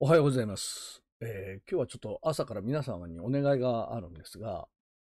おはようございます。えー、今日はちょっと朝から皆様にお願いがあるんですが、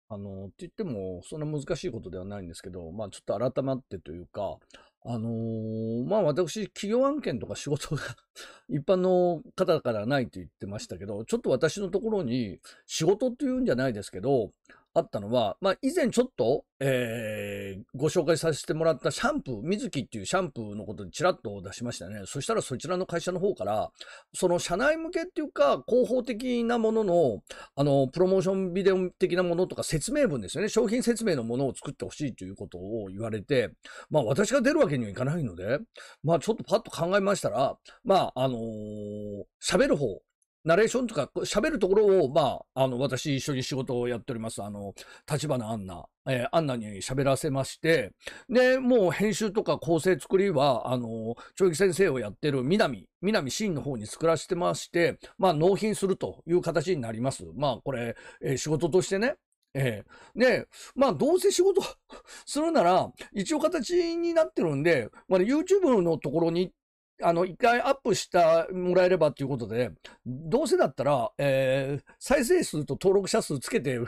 あの、って言っても、そんな難しいことではないんですけど、まあちょっと改まってというか、あのー、まあ私、企業案件とか仕事が 一般の方からないと言ってましたけど、ちょっと私のところに仕事っていうんじゃないですけど、あったのは、まあ、以前ちょっと、えー、ご紹介させてもらったシャンプー、水木っていうシャンプーのことでちらっと出しましたね。そしたらそちらの会社の方から、その社内向けっていうか、広報的なものの、あの、プロモーションビデオ的なものとか説明文ですよね。商品説明のものを作ってほしいということを言われて、まあ、私が出るわけにはいかないので、まあ、ちょっとパッと考えましたら、まあ、あのー、喋る方、ナレーションとか喋るところを、まあ、あの、私一緒に仕事をやっております。あの、立花アンナ、えー、アンナに喋らせまして、で、もう編集とか構成作りは、あの、長域先生をやってる南、南シーンの方に作らせてまして、まあ、納品するという形になります。まあ、これ、えー、仕事としてね、ええ。で、まあ、どうせ仕事 するなら、一応形になってるんで、まあ、YouTube のところに行っあの、一回アップしたもらえればっていうことで、どうせだったら、えー、再生数と登録者数つけて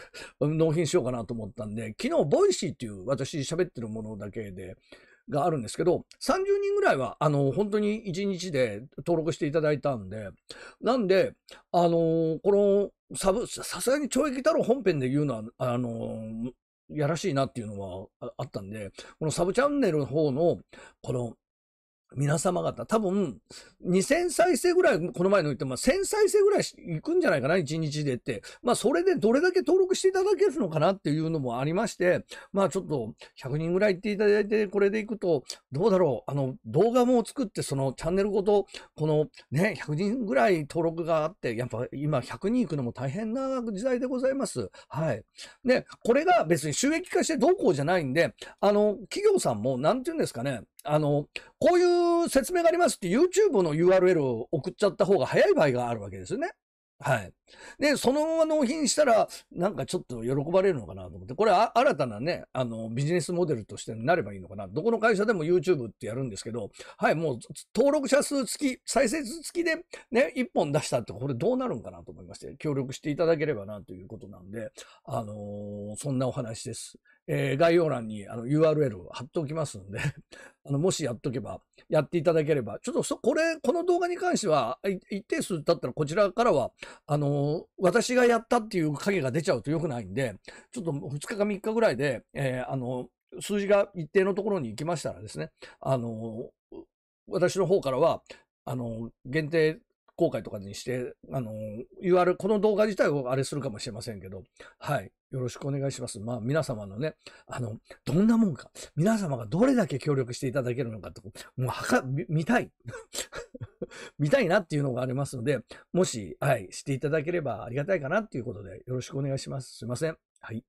納品しようかなと思ったんで、昨日、ボイシーっていう私喋ってるものだけで、があるんですけど、30人ぐらいは、あの、本当に1日で登録していただいたんで、なんで、あの、この、サブ、さすがに懲役太郎本編で言うのは、あの、やらしいなっていうのはあったんで、このサブチャンネルの方の、この、皆様方、多分、2000再生ぐらい、この前の言って、まあ、1000再生ぐらい行くんじゃないかな、1日でって。まあ、それでどれだけ登録していただけるのかなっていうのもありまして、まあ、ちょっと、100人ぐらい行っていただいて、これでいくと、どうだろう、あの、動画も作って、その、チャンネルごと、この、ね、100人ぐらい登録があって、やっぱ、今、100人行くのも大変な時代でございます。はい。で、これが別に収益化してどうこうじゃないんで、あの、企業さんも、なんて言うんですかね、あの、こういう説明がありますって YouTube の URL を送っちゃった方が早い場合があるわけですよね。はい。で、そのまま納品したら、なんかちょっと喜ばれるのかなと思って、これ新たなね、あの、ビジネスモデルとしてなればいいのかな。どこの会社でも YouTube ってやるんですけど、はい、もう登録者数付き、再生数付きでね、1本出したって、これどうなるんかなと思いまして、協力していただければなということなんで、あのー、そんなお話です。えー、概要欄にあの URL を貼っておきますんで あの、もしやっとけば、やっていただければ、ちょっとそ、これ、この動画に関しては、一定数だったらこちらからは、あの、私がやったっていう影が出ちゃうと良くないんで、ちょっと2日か3日ぐらいで、えー、あの、数字が一定のところに行きましたらですね、あの、私の方からは、あの、限定公開とかにして、あの、u r この動画自体をあれするかもしれませんけど、はい。よろしくお願いします。まあ、皆様のね、あの、どんなもんか、皆様がどれだけ協力していただけるのかと、もうはか、見たい。見たいなっていうのがありますので、もし、はい、していただければありがたいかなっていうことで、よろしくお願いします。すいません。はい。